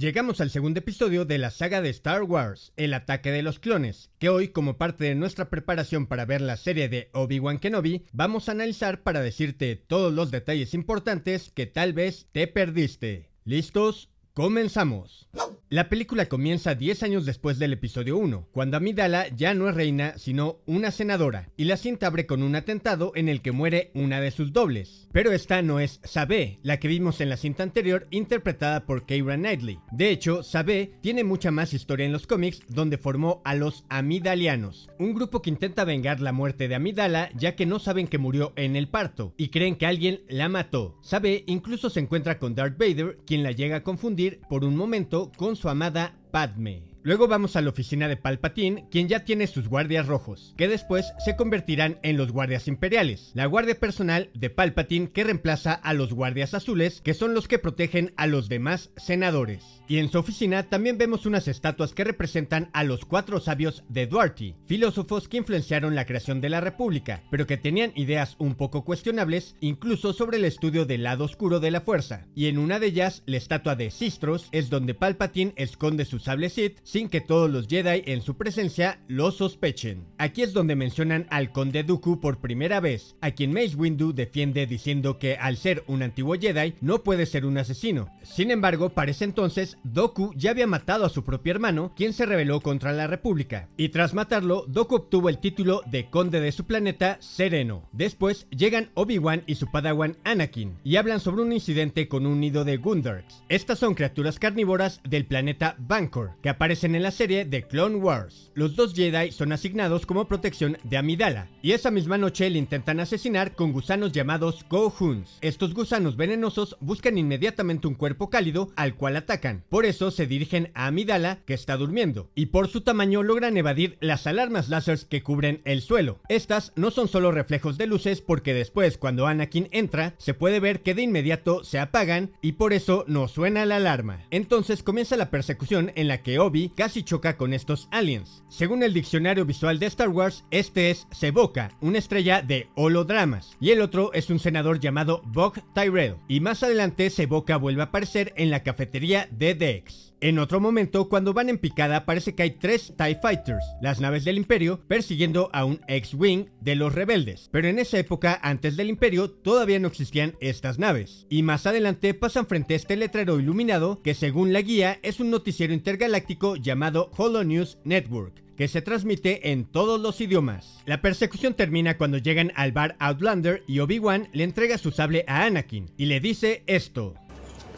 Llegamos al segundo episodio de la saga de Star Wars, El ataque de los clones, que hoy como parte de nuestra preparación para ver la serie de Obi-Wan Kenobi, vamos a analizar para decirte todos los detalles importantes que tal vez te perdiste. ¿Listos? Comenzamos. La película comienza 10 años después del episodio 1, cuando Amidala ya no es reina, sino una senadora, y la cinta abre con un atentado en el que muere una de sus dobles. Pero esta no es Sabé, la que vimos en la cinta anterior interpretada por Keira Knightley. De hecho, Sabé tiene mucha más historia en los cómics donde formó a los Amidalianos, un grupo que intenta vengar la muerte de Amidala ya que no saben que murió en el parto y creen que alguien la mató. Sabé incluso se encuentra con Darth Vader, quien la llega a confundir por un momento con su amada Padme. Luego vamos a la oficina de Palpatine, quien ya tiene sus guardias rojos, que después se convertirán en los guardias imperiales, la guardia personal de Palpatine que reemplaza a los guardias azules, que son los que protegen a los demás senadores. Y en su oficina también vemos unas estatuas que representan a los cuatro sabios de Duarte, filósofos que influenciaron la creación de la República, pero que tenían ideas un poco cuestionables, incluso sobre el estudio del lado oscuro de la fuerza. Y en una de ellas, la estatua de Sistros es donde Palpatine esconde su sable Sith sin que todos los Jedi en su presencia lo sospechen. Aquí es donde mencionan al Conde Dooku por primera vez, a quien Mace Windu defiende diciendo que al ser un antiguo Jedi no puede ser un asesino. Sin embargo, parece entonces, Doku ya había matado a su propio hermano, quien se rebeló contra la República, y tras matarlo, Doku obtuvo el título de Conde de su planeta Sereno. Después llegan Obi-Wan y su padawan Anakin, y hablan sobre un incidente con un nido de Gundarks. Estas son criaturas carnívoras del planeta Bancor, que aparecen pues en la serie de Clone Wars. Los dos Jedi son asignados como protección de Amidala, y esa misma noche le intentan asesinar con gusanos llamados Gohuns. Estos gusanos venenosos buscan inmediatamente un cuerpo cálido al cual atacan, por eso se dirigen a Amidala, que está durmiendo, y por su tamaño logran evadir las alarmas lásers que cubren el suelo. Estas no son solo reflejos de luces porque después cuando Anakin entra, se puede ver que de inmediato se apagan y por eso no suena la alarma. Entonces comienza la persecución en la que Obi casi choca con estos aliens. Según el diccionario visual de Star Wars, este es Seboka, una estrella de holodramas, y el otro es un senador llamado Bog Tyrell, y más adelante Seboka vuelve a aparecer en la cafetería de Dex. En otro momento, cuando van en picada, parece que hay tres TIE Fighters, las naves del Imperio, persiguiendo a un X-Wing de los rebeldes. Pero en esa época, antes del Imperio, todavía no existían estas naves. Y más adelante pasan frente a este letrero iluminado, que según la guía es un noticiero intergaláctico llamado Holonews Network que se transmite en todos los idiomas. La persecución termina cuando llegan al bar Outlander y Obi-Wan le entrega su sable a Anakin y le dice esto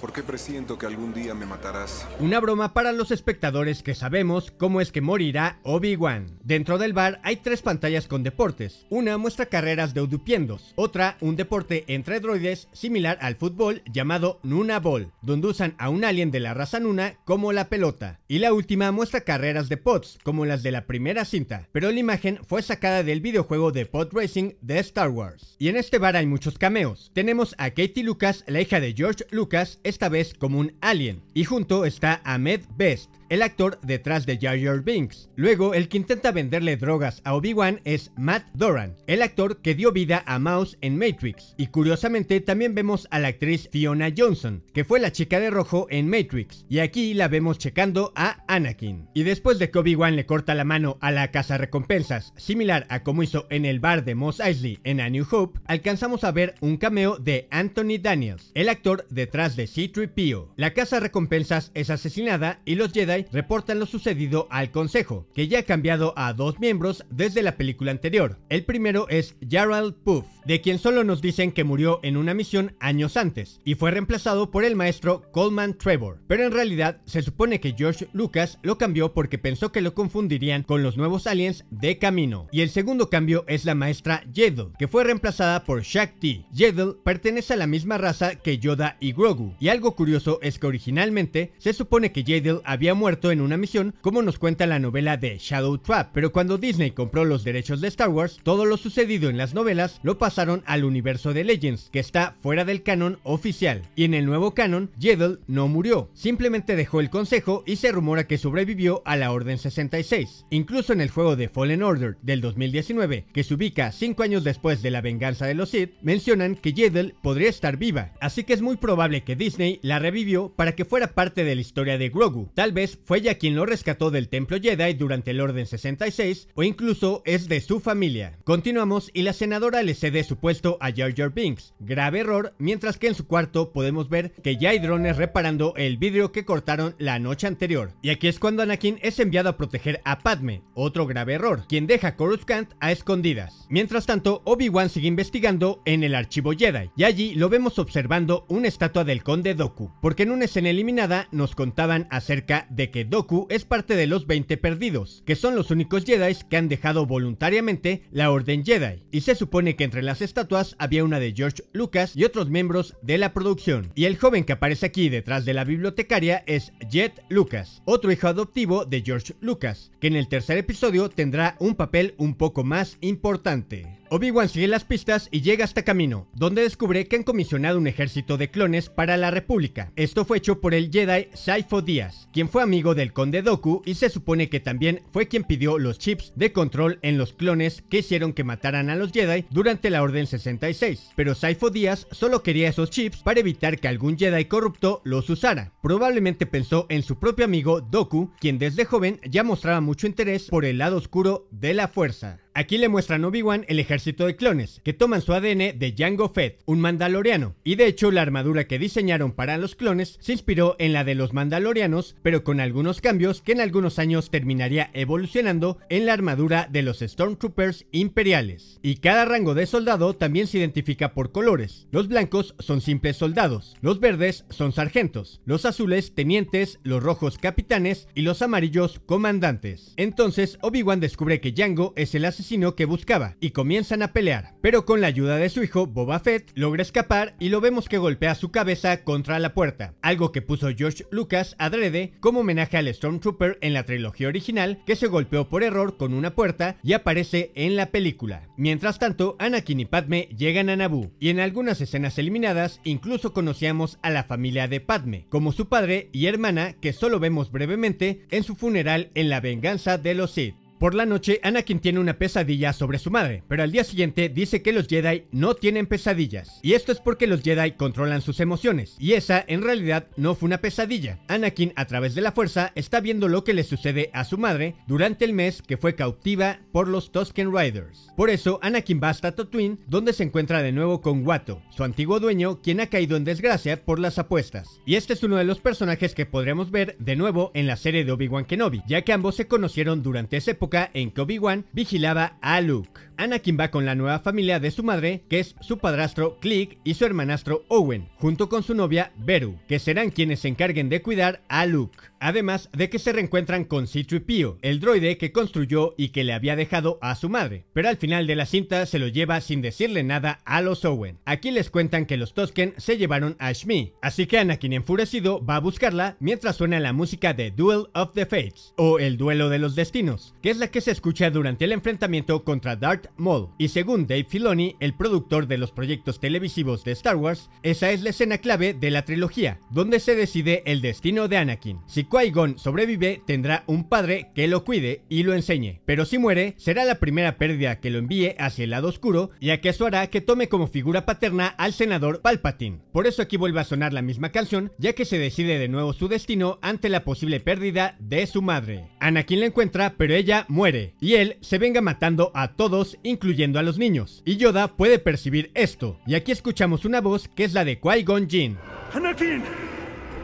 porque presiento que algún día me matarás. Una broma para los espectadores que sabemos cómo es que morirá Obi-Wan. Dentro del bar hay tres pantallas con deportes. Una muestra carreras de udupiendos, otra un deporte entre droides similar al fútbol llamado Nuna Ball, donde usan a un alien de la raza Nuna como la pelota. Y la última muestra carreras de pods, como las de la primera cinta, pero la imagen fue sacada del videojuego de Pod Racing de Star Wars. Y en este bar hay muchos cameos. Tenemos a Katie Lucas, la hija de George Lucas, esta vez como un alien. Y junto está Ahmed Best, el actor detrás de Jar Jar Binks. Luego, el que intenta venderle drogas a Obi-Wan es Matt Doran, el actor que dio vida a Mouse en Matrix. Y curiosamente, también vemos a la actriz Fiona Johnson, que fue la chica de rojo en Matrix, y aquí la vemos checando a Anakin. Y después de que Obi-Wan le corta la mano a la casa recompensas, similar a como hizo en el bar de Moss Eisley en A New Hope, alcanzamos a ver un cameo de Anthony Daniels, el actor detrás de C-3PO. La casa recompensas es asesinada y los Jedi reportan lo sucedido al Consejo, que ya ha cambiado a dos miembros desde la película anterior. El primero es Gerald Puff, de quien solo nos dicen que murió en una misión años antes, y fue reemplazado por el maestro Coleman Trevor. Pero en realidad se supone que George Lucas lo cambió porque pensó que lo confundirían con los nuevos aliens de camino. Y el segundo cambio es la maestra Jedel, que fue reemplazada por Shakti. Jedel pertenece a la misma raza que Yoda y Grogu, y algo curioso es que originalmente se supone que Jedel había muerto en una misión, como nos cuenta la novela de Shadow Trap, pero cuando Disney compró los derechos de Star Wars, todo lo sucedido en las novelas lo pasaron al universo de Legends, que está fuera del canon oficial, y en el nuevo canon, Jedel no murió, simplemente dejó el consejo y se rumora que sobrevivió a la Orden 66. Incluso en el juego de Fallen Order del 2019, que se ubica 5 años después de la venganza de los Sith, mencionan que Jedel podría estar viva, así que es muy probable que Disney la revivió para que fuera parte de la historia de Grogu, tal vez fue ella quien lo rescató del templo Jedi durante el Orden 66 o incluso es de su familia. Continuamos y la senadora le cede su puesto a Jar Jar Binks, grave error, mientras que en su cuarto podemos ver que ya hay drones reparando el vidrio que cortaron la noche anterior. Y aquí es cuando Anakin es enviado a proteger a Padme, otro grave error, quien deja a Coruscant a escondidas. Mientras tanto, Obi-Wan sigue investigando en el archivo Jedi y allí lo vemos observando una estatua del conde Doku, porque en una escena eliminada nos contaban acerca de que Doku es parte de los 20 perdidos, que son los únicos Jedi que han dejado voluntariamente la Orden Jedi, y se supone que entre las estatuas había una de George Lucas y otros miembros de la producción. Y el joven que aparece aquí detrás de la bibliotecaria es Jet Lucas, otro hijo adoptivo de George Lucas, que en el tercer episodio tendrá un papel un poco más importante. Obi-Wan sigue las pistas y llega hasta Camino, donde descubre que han comisionado un ejército de clones para la República. Esto fue hecho por el Jedi Saifo Díaz, quien fue amigo del Conde Doku y se supone que también fue quien pidió los chips de control en los clones que hicieron que mataran a los Jedi durante la Orden 66. Pero Saifo Díaz solo quería esos chips para evitar que algún Jedi corrupto los usara. Probablemente pensó en su propio amigo Doku, quien desde joven ya mostraba mucho interés por el lado oscuro de la fuerza. Aquí le muestran a Obi-Wan el ejército de clones, que toman su ADN de Jango Fett, un mandaloriano. Y de hecho, la armadura que diseñaron para los clones se inspiró en la de los mandalorianos, pero con algunos cambios que en algunos años terminaría evolucionando en la armadura de los Stormtroopers imperiales. Y cada rango de soldado también se identifica por colores. Los blancos son simples soldados, los verdes son sargentos, los azules tenientes, los rojos capitanes y los amarillos comandantes. Entonces, Obi-Wan descubre que Jango es el asesino Sino que buscaba y comienzan a pelear, pero con la ayuda de su hijo, Boba Fett logra escapar y lo vemos que golpea su cabeza contra la puerta, algo que puso George Lucas adrede como homenaje al Stormtrooper en la trilogía original que se golpeó por error con una puerta y aparece en la película. Mientras tanto, Anakin y Padme llegan a Naboo y en algunas escenas eliminadas incluso conocíamos a la familia de Padme, como su padre y hermana que solo vemos brevemente en su funeral en la venganza de los Sith. Por la noche, Anakin tiene una pesadilla sobre su madre, pero al día siguiente dice que los Jedi no tienen pesadillas. Y esto es porque los Jedi controlan sus emociones, y esa en realidad no fue una pesadilla. Anakin, a través de la fuerza, está viendo lo que le sucede a su madre durante el mes que fue cautiva por los Tusken Riders. Por eso, Anakin va hasta Tatooine, donde se encuentra de nuevo con Watto, su antiguo dueño, quien ha caído en desgracia por las apuestas. Y este es uno de los personajes que podremos ver de nuevo en la serie de Obi-Wan Kenobi, ya que ambos se conocieron durante esa época en que Obi-Wan vigilaba a Luke. Anakin va con la nueva familia de su madre, que es su padrastro Click y su hermanastro Owen, junto con su novia Beru, que serán quienes se encarguen de cuidar a Luke. Además de que se reencuentran con C-3PO, el droide que construyó y que le había dejado a su madre, pero al final de la cinta se lo lleva sin decirle nada a los Owen. Aquí les cuentan que los Tosken se llevaron a Shmi, así que Anakin enfurecido va a buscarla mientras suena la música de Duel of the Fates, o el Duelo de los Destinos, que es la que se escucha durante el enfrentamiento contra Dark Darth Y según Dave Filoni, el productor de los proyectos televisivos de Star Wars, esa es la escena clave de la trilogía, donde se decide el destino de Anakin. Si Qui-Gon sobrevive, tendrá un padre que lo cuide y lo enseñe, pero si muere, será la primera pérdida que lo envíe hacia el lado oscuro, ya que eso hará que tome como figura paterna al senador Palpatine. Por eso aquí vuelve a sonar la misma canción, ya que se decide de nuevo su destino ante la posible pérdida de su madre. Anakin la encuentra, pero ella muere, y él se venga matando a todos incluyendo a los niños. Y Yoda puede percibir esto, y aquí escuchamos una voz que es la de Qui-Gon Jinn.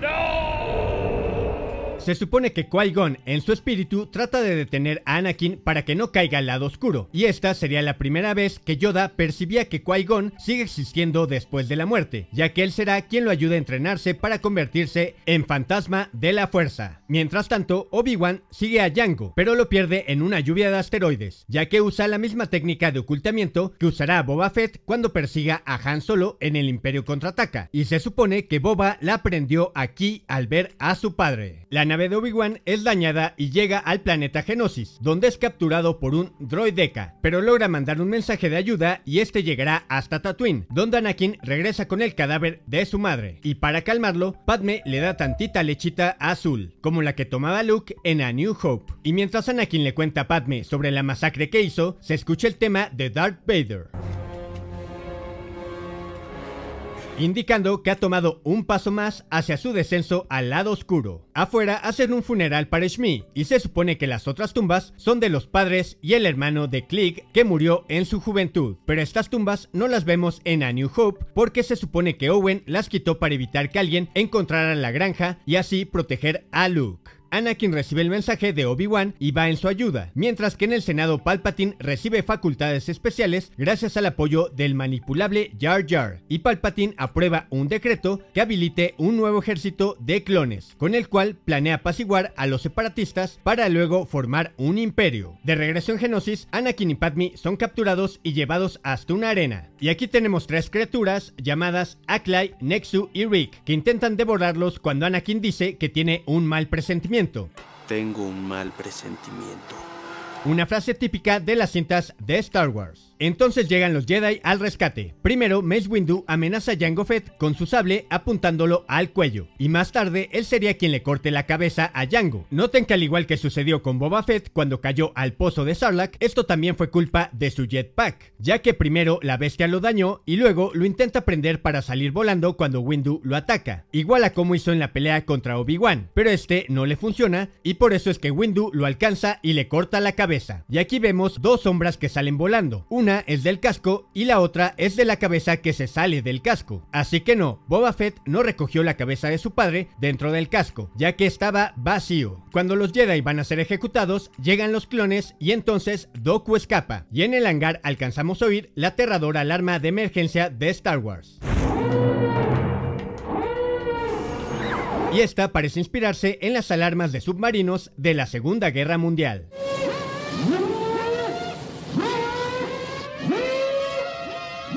¡No! Se supone que Qui-Gon, en su espíritu, trata de detener a Anakin para que no caiga al lado oscuro, y esta sería la primera vez que Yoda percibía que Qui-Gon sigue existiendo después de la muerte, ya que él será quien lo ayude a entrenarse para convertirse en fantasma de la fuerza. Mientras tanto, Obi-Wan sigue a Django, pero lo pierde en una lluvia de asteroides, ya que usa la misma técnica de ocultamiento que usará Boba Fett cuando persiga a Han Solo en el Imperio Contraataca, y se supone que Boba la aprendió aquí al ver a su padre. La de Obi-Wan es dañada y llega al planeta Genosis, donde es capturado por un droideca, pero logra mandar un mensaje de ayuda y este llegará hasta Tatooine, donde Anakin regresa con el cadáver de su madre. Y para calmarlo, Padme le da tantita lechita azul, como la que tomaba Luke en A New Hope. Y mientras Anakin le cuenta a Padme sobre la masacre que hizo, se escucha el tema de Darth Vader. indicando que ha tomado un paso más hacia su descenso al lado oscuro. Afuera hacen un funeral para Shmi y se supone que las otras tumbas son de los padres y el hermano de Click que murió en su juventud, pero estas tumbas no las vemos en A New Hope porque se supone que Owen las quitó para evitar que alguien encontrara la granja y así proteger a Luke. Anakin recibe el mensaje de Obi-Wan y va en su ayuda, mientras que en el Senado Palpatine recibe facultades especiales gracias al apoyo del manipulable Jar Jar, y Palpatine aprueba un decreto que habilite un nuevo ejército de clones, con el cual planea apaciguar a los separatistas para luego formar un imperio. De regreso en Genosis, Anakin y Padme son capturados y llevados hasta una arena, y aquí tenemos tres criaturas llamadas Aklai, Nexu y Rick, que intentan devorarlos cuando Anakin dice que tiene un mal presentimiento tengo un mal presentimiento. Una frase típica de las cintas de Star Wars. Entonces llegan los Jedi al rescate. Primero, Mace Windu amenaza a Jango Fett con su sable apuntándolo al cuello, y más tarde él sería quien le corte la cabeza a Jango. Noten que al igual que sucedió con Boba Fett cuando cayó al pozo de Sarlacc, esto también fue culpa de su jetpack, ya que primero la bestia lo dañó y luego lo intenta prender para salir volando cuando Windu lo ataca, igual a como hizo en la pelea contra Obi-Wan, pero este no le funciona y por eso es que Windu lo alcanza y le corta la cabeza. Y aquí vemos dos sombras que salen volando, una es del casco y la otra es de la cabeza que se sale del casco. Así que no, Boba Fett no recogió la cabeza de su padre dentro del casco, ya que estaba vacío. Cuando los Jedi van a ser ejecutados, llegan los clones y entonces Doku escapa. Y en el hangar alcanzamos a oír la aterradora alarma de emergencia de Star Wars. Y esta parece inspirarse en las alarmas de submarinos de la Segunda Guerra Mundial.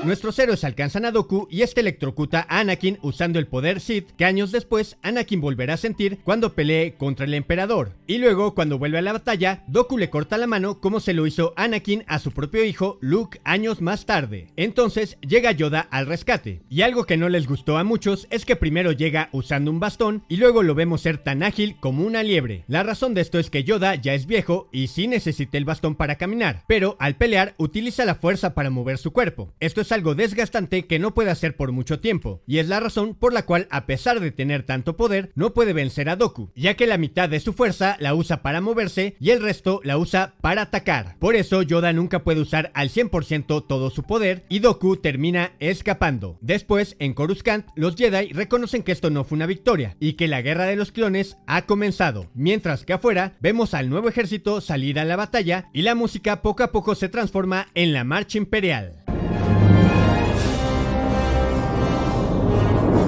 Nuestros héroes alcanzan a Doku y este electrocuta a Anakin usando el poder Sith que años después Anakin volverá a sentir cuando pelee contra el emperador. Y luego cuando vuelve a la batalla, Doku le corta la mano como se lo hizo Anakin a su propio hijo Luke años más tarde. Entonces llega Yoda al rescate. Y algo que no les gustó a muchos es que primero llega usando un bastón y luego lo vemos ser tan ágil como una liebre. La razón de esto es que Yoda ya es viejo y sí necesita el bastón para caminar, pero al pelear utiliza la fuerza para mover su cuerpo. Esto es algo desgastante que no puede hacer por mucho tiempo, y es la razón por la cual a pesar de tener tanto poder, no puede vencer a Doku, ya que la mitad de su fuerza la usa para moverse y el resto la usa para atacar. Por eso Yoda nunca puede usar al 100% todo su poder y Doku termina escapando. Después, en Coruscant, los Jedi reconocen que esto no fue una victoria y que la guerra de los clones ha comenzado, mientras que afuera vemos al nuevo ejército salir a la batalla y la música poco a poco se transforma en la marcha imperial.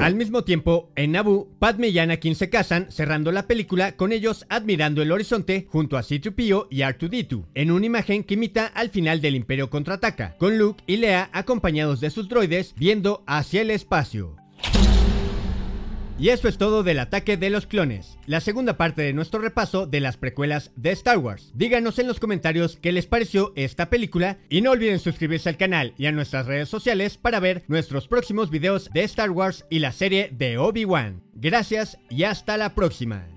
Al mismo tiempo, en Naboo, Padme y Anakin se casan, cerrando la película con ellos admirando el horizonte junto a c 2 po y R2-D2, en una imagen que imita al final del Imperio contraataca, con Luke y Lea acompañados de sus droides viendo hacia el espacio. Y eso es todo del ataque de los clones, la segunda parte de nuestro repaso de las precuelas de Star Wars. Díganos en los comentarios qué les pareció esta película y no olviden suscribirse al canal y a nuestras redes sociales para ver nuestros próximos videos de Star Wars y la serie de Obi-Wan. Gracias y hasta la próxima.